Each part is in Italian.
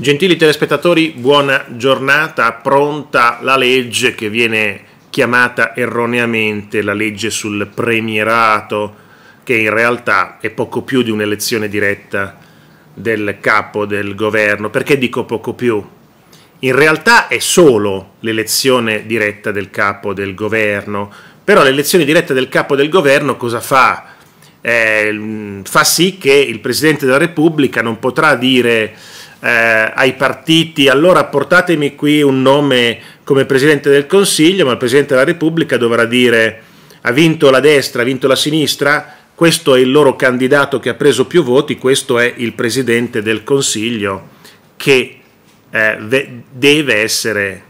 Gentili telespettatori, buona giornata, pronta la legge che viene chiamata erroneamente la legge sul premierato, che in realtà è poco più di un'elezione diretta del capo del governo. Perché dico poco più? In realtà è solo l'elezione diretta del capo del governo, però l'elezione diretta del capo del governo cosa fa? Eh, fa sì che il Presidente della Repubblica non potrà dire eh, ai partiti allora portatemi qui un nome come Presidente del Consiglio, ma il Presidente della Repubblica dovrà dire ha vinto la destra, ha vinto la sinistra, questo è il loro candidato che ha preso più voti, questo è il Presidente del Consiglio che eh, deve essere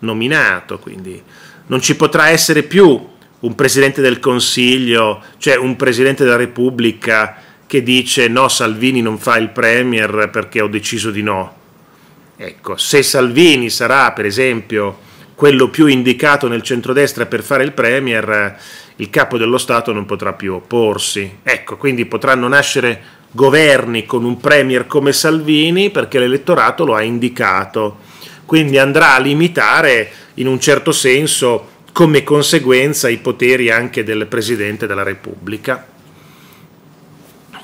nominato, quindi non ci potrà essere più un Presidente del Consiglio, cioè un Presidente della Repubblica che dice no Salvini non fa il premier perché ho deciso di no. Ecco, se Salvini sarà per esempio quello più indicato nel centrodestra per fare il premier, il capo dello Stato non potrà più opporsi. Ecco, quindi potranno nascere governi con un premier come Salvini perché l'elettorato lo ha indicato. Quindi andrà a limitare in un certo senso come conseguenza i poteri anche del Presidente della Repubblica.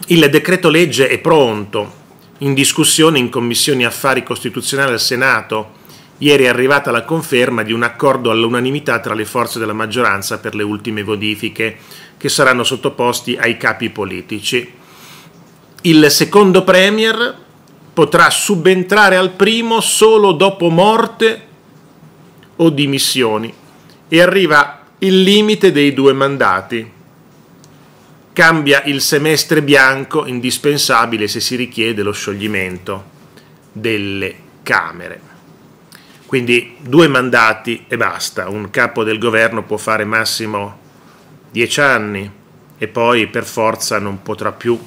Il decreto legge è pronto, in discussione in Commissione Affari Costituzionali al Senato. Ieri è arrivata la conferma di un accordo all'unanimità tra le forze della maggioranza per le ultime modifiche che saranno sottoposti ai capi politici. Il secondo Premier potrà subentrare al primo solo dopo morte o dimissioni e arriva il limite dei due mandati cambia il semestre bianco indispensabile se si richiede lo scioglimento delle Camere. Quindi due mandati e basta, un capo del governo può fare massimo dieci anni e poi per forza non potrà più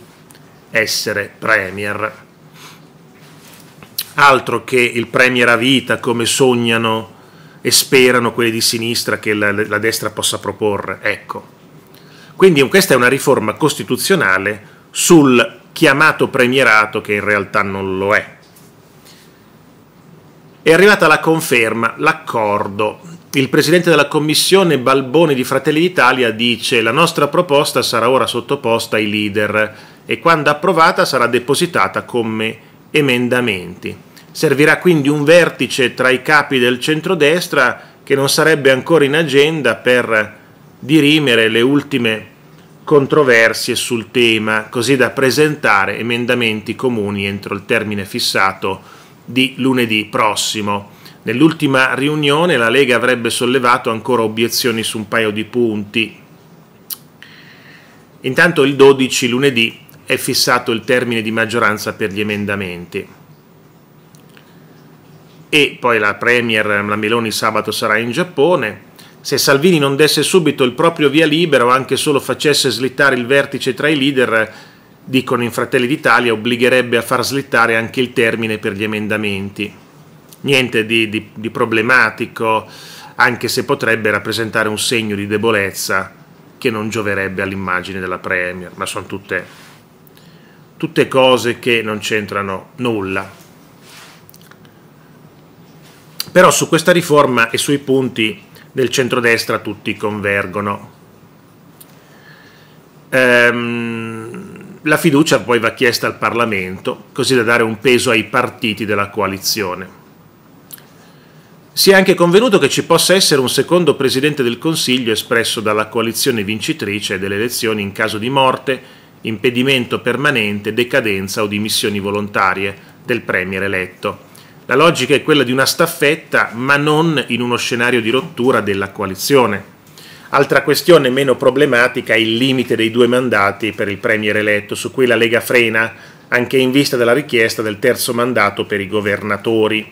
essere premier. Altro che il premier a vita come sognano e sperano quelli di sinistra che la, la destra possa proporre, ecco quindi questa è una riforma costituzionale sul chiamato premierato che in realtà non lo è. È arrivata la conferma, l'accordo. Il presidente della commissione Balboni di Fratelli d'Italia dice la nostra proposta sarà ora sottoposta ai leader e quando approvata sarà depositata come emendamenti. Servirà quindi un vertice tra i capi del centrodestra che non sarebbe ancora in agenda per dirimere le ultime controversie sul tema, così da presentare emendamenti comuni entro il termine fissato di lunedì prossimo. Nell'ultima riunione la Lega avrebbe sollevato ancora obiezioni su un paio di punti. Intanto il 12 lunedì è fissato il termine di maggioranza per gli emendamenti. E poi la Premier, la Meloni sabato sarà in Giappone, se Salvini non desse subito il proprio via libera o anche solo facesse slittare il vertice tra i leader, dicono in Fratelli d'Italia, obbligherebbe a far slittare anche il termine per gli emendamenti. Niente di, di, di problematico, anche se potrebbe rappresentare un segno di debolezza che non gioverebbe all'immagine della Premier, ma sono tutte, tutte cose che non c'entrano nulla. Però su questa riforma e sui punti del centrodestra tutti convergono. Ehm, la fiducia poi va chiesta al Parlamento, così da dare un peso ai partiti della coalizione. Si è anche convenuto che ci possa essere un secondo Presidente del Consiglio espresso dalla coalizione vincitrice delle elezioni in caso di morte, impedimento permanente, decadenza o dimissioni volontarie del Premier eletto. La logica è quella di una staffetta, ma non in uno scenario di rottura della coalizione. Altra questione meno problematica è il limite dei due mandati per il Premier eletto, su cui la Lega frena, anche in vista della richiesta del terzo mandato per i governatori.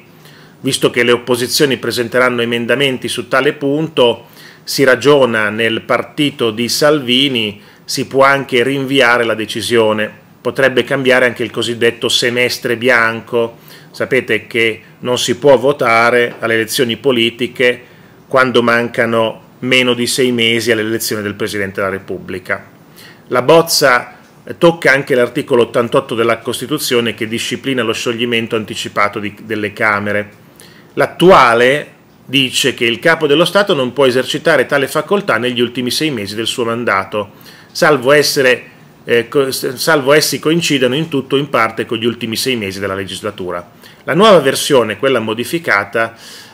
Visto che le opposizioni presenteranno emendamenti su tale punto, si ragiona nel partito di Salvini, si può anche rinviare la decisione. Potrebbe cambiare anche il cosiddetto semestre bianco, Sapete che non si può votare alle elezioni politiche quando mancano meno di sei mesi all'elezione del Presidente della Repubblica. La bozza eh, tocca anche l'articolo 88 della Costituzione che disciplina lo scioglimento anticipato di, delle Camere. L'attuale dice che il capo dello Stato non può esercitare tale facoltà negli ultimi sei mesi del suo mandato, salvo essere eh, salvo essi coincidano in tutto o in parte con gli ultimi sei mesi della legislatura. La nuova versione, quella modificata,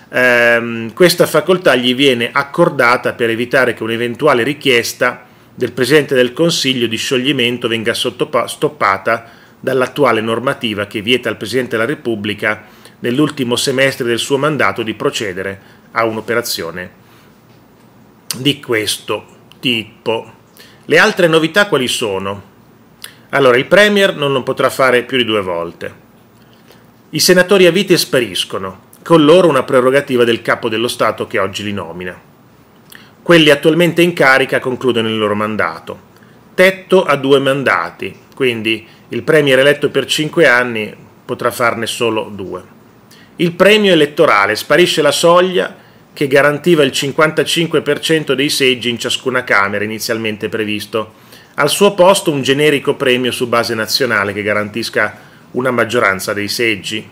ehm, questa facoltà gli viene accordata per evitare che un'eventuale richiesta del Presidente del Consiglio di scioglimento venga stoppata dall'attuale normativa che vieta al Presidente della Repubblica nell'ultimo semestre del suo mandato di procedere a un'operazione di questo tipo. Le altre novità quali sono? Allora, il Premier non lo potrà fare più di due volte. I senatori a vita spariscono, con loro una prerogativa del capo dello Stato che oggi li nomina. Quelli attualmente in carica concludono il loro mandato. Tetto a due mandati, quindi il Premier eletto per cinque anni potrà farne solo due. Il premio elettorale sparisce la soglia che garantiva il 55% dei seggi in ciascuna Camera inizialmente previsto. Al suo posto un generico premio su base nazionale che garantisca una maggioranza dei seggi.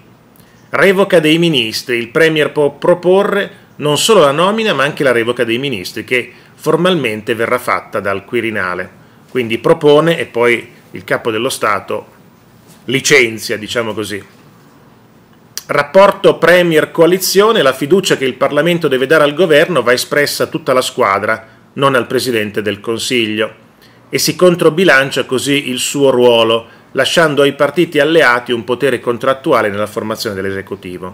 Revoca dei ministri. Il Premier può proporre non solo la nomina ma anche la revoca dei ministri che formalmente verrà fatta dal Quirinale. Quindi propone e poi il capo dello Stato licenzia, diciamo così. Rapporto Premier-Coalizione, la fiducia che il Parlamento deve dare al governo va espressa a tutta la squadra, non al Presidente del Consiglio, e si controbilancia così il suo ruolo, lasciando ai partiti alleati un potere contrattuale nella formazione dell'esecutivo.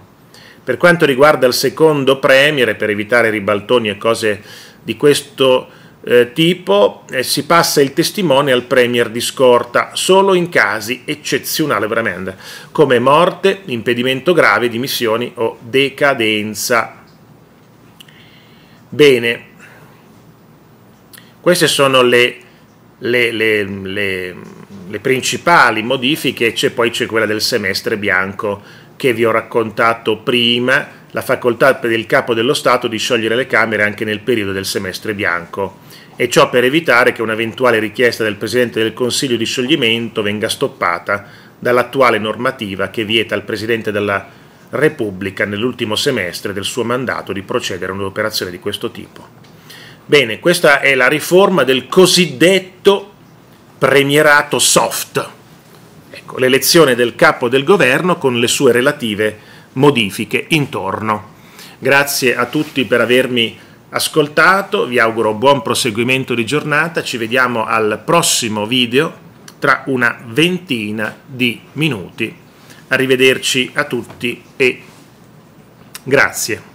Per quanto riguarda il secondo Premier, per evitare ribaltoni e cose di questo tipo, eh, tipo eh, si passa il testimone al premier di scorta solo in casi eccezionali veramente, come morte, impedimento grave, dimissioni o decadenza. Bene, queste sono le, le, le, le, le principali modifiche, c'è, poi c'è quella del semestre bianco che vi ho raccontato prima la facoltà per il capo dello Stato di sciogliere le Camere anche nel periodo del semestre bianco, e ciò per evitare che un'eventuale richiesta del Presidente del Consiglio di scioglimento venga stoppata dall'attuale normativa che vieta al Presidente della Repubblica nell'ultimo semestre del suo mandato di procedere a un'operazione di questo tipo. Bene, questa è la riforma del cosiddetto premierato soft, ecco, l'elezione del capo del governo con le sue relative modifiche intorno. Grazie a tutti per avermi ascoltato, vi auguro buon proseguimento di giornata, ci vediamo al prossimo video tra una ventina di minuti. Arrivederci a tutti e grazie.